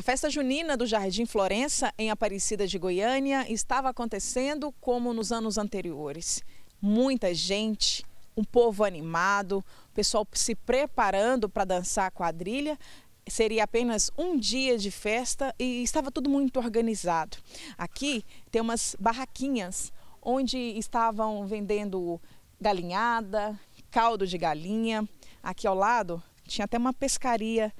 A festa junina do Jardim Florença, em Aparecida de Goiânia, estava acontecendo como nos anos anteriores. Muita gente, um povo animado, o pessoal se preparando para dançar a quadrilha. Seria apenas um dia de festa e estava tudo muito organizado. Aqui tem umas barraquinhas onde estavam vendendo galinhada, caldo de galinha. Aqui ao lado tinha até uma pescaria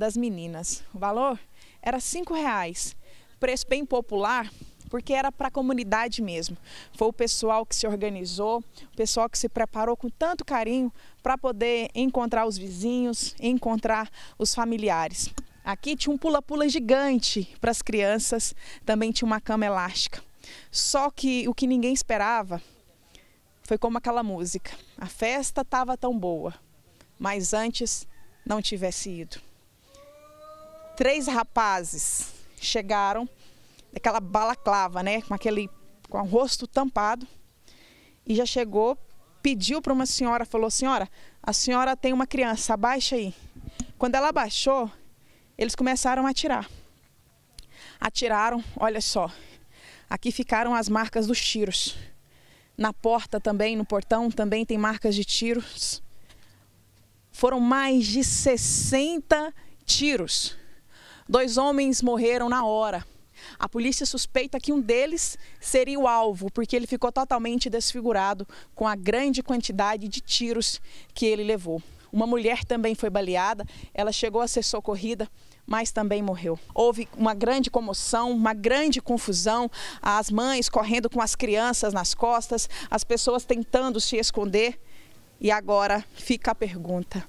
das meninas. O valor era R$ 5,00, preço bem popular, porque era para a comunidade mesmo. Foi o pessoal que se organizou, o pessoal que se preparou com tanto carinho para poder encontrar os vizinhos, encontrar os familiares. Aqui tinha um pula-pula gigante para as crianças, também tinha uma cama elástica. Só que o que ninguém esperava foi como aquela música. A festa estava tão boa, mas antes não tivesse ido três rapazes chegaram daquela balaclava, né, com aquele com o rosto tampado e já chegou, pediu para uma senhora, falou: "Senhora, a senhora tem uma criança, abaixa aí". Quando ela abaixou, eles começaram a atirar. Atiraram, olha só. Aqui ficaram as marcas dos tiros. Na porta também, no portão também tem marcas de tiros. Foram mais de 60 tiros Dois homens morreram na hora. A polícia suspeita que um deles seria o alvo, porque ele ficou totalmente desfigurado com a grande quantidade de tiros que ele levou. Uma mulher também foi baleada, ela chegou a ser socorrida, mas também morreu. Houve uma grande comoção, uma grande confusão, as mães correndo com as crianças nas costas, as pessoas tentando se esconder. E agora fica a pergunta: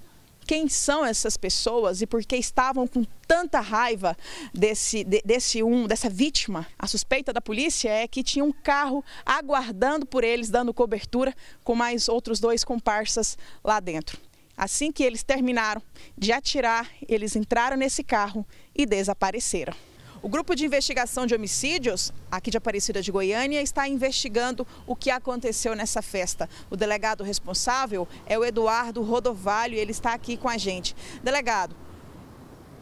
quem são essas pessoas e por que estavam com tanta raiva desse, de, desse um, dessa vítima. A suspeita da polícia é que tinha um carro aguardando por eles, dando cobertura, com mais outros dois comparsas lá dentro. Assim que eles terminaram de atirar, eles entraram nesse carro e desapareceram. O grupo de investigação de homicídios, aqui de Aparecida de Goiânia, está investigando o que aconteceu nessa festa. O delegado responsável é o Eduardo Rodovalho e ele está aqui com a gente. Delegado,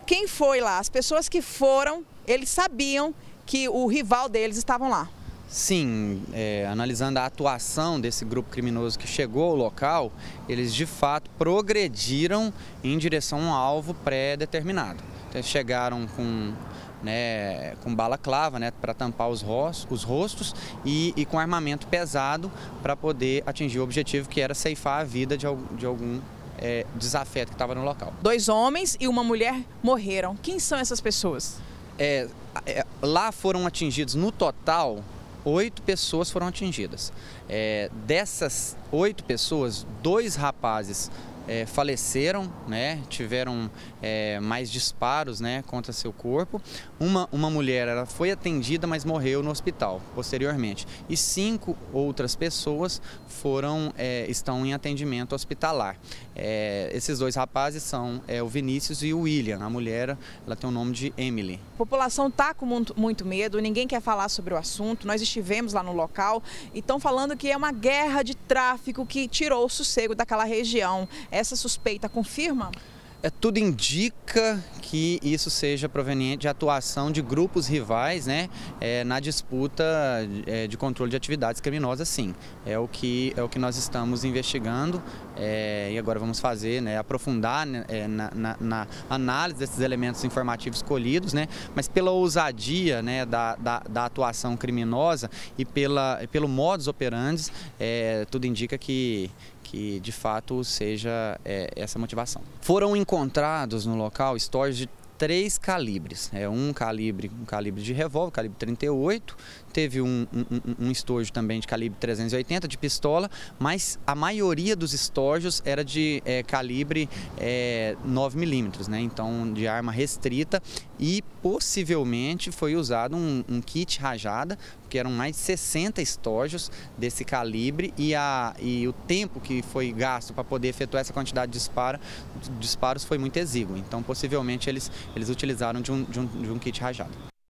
quem foi lá? As pessoas que foram, eles sabiam que o rival deles estavam lá. Sim, é, analisando a atuação desse grupo criminoso que chegou ao local, eles de fato progrediram em direção a um alvo pré-determinado. Então, chegaram com né, com bala clava né, para tampar os rostos, os rostos e, e com armamento pesado para poder atingir o objetivo que era ceifar a vida de, de algum é, desafeto que estava no local. Dois homens e uma mulher morreram. Quem são essas pessoas? É, é, lá foram atingidos no total oito pessoas foram atingidas. É, dessas oito pessoas, dois rapazes é, faleceram, né, tiveram é, mais disparos né, contra seu corpo. Uma, uma mulher ela foi atendida, mas morreu no hospital posteriormente. E cinco outras pessoas foram é, estão em atendimento hospitalar. É, esses dois rapazes são é, o Vinícius e o William. A mulher ela tem o nome de Emily. A população está com muito, muito medo, ninguém quer falar sobre o assunto. Nós estivemos lá no local e estão falando que é uma guerra de tráfico que tirou o sossego daquela região. É essa suspeita confirma? É, tudo indica que isso seja proveniente de atuação de grupos rivais né, é, na disputa é, de controle de atividades criminosas, sim. É o que, é o que nós estamos investigando é, e agora vamos fazer, né, aprofundar né, é, na, na, na, análise desses elementos informativos colhidos, né, mas pela ousadia né, da, da, da atuação criminosa e pela, pelo modus operandi, é, tudo indica que, que de fato seja é, essa motivação. Foram encontrados no local estojos de três calibres. É um calibre, um calibre de revólver, calibre 38. Teve um, um, um, estojo também de calibre 380 de pistola, mas a maioria dos estojos era de é, calibre é, 9 milímetros, né? Então de arma restrita e possivelmente foi usado um, um kit rajada porque eram mais de 60 estojos desse calibre e, a, e o tempo que foi gasto para poder efetuar essa quantidade de disparos foi muito exíguo. Então, possivelmente, eles, eles utilizaram de um, de um, de um kit rajado.